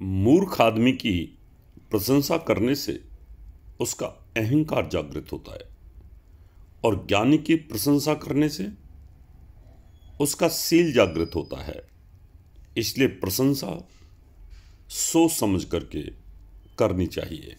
मूर्ख आदमी की प्रशंसा करने से उसका अहंकार जागृत होता है और ज्ञानी की प्रशंसा करने से उसका सील जागृत होता है इसलिए प्रशंसा सोच समझ करके करनी चाहिए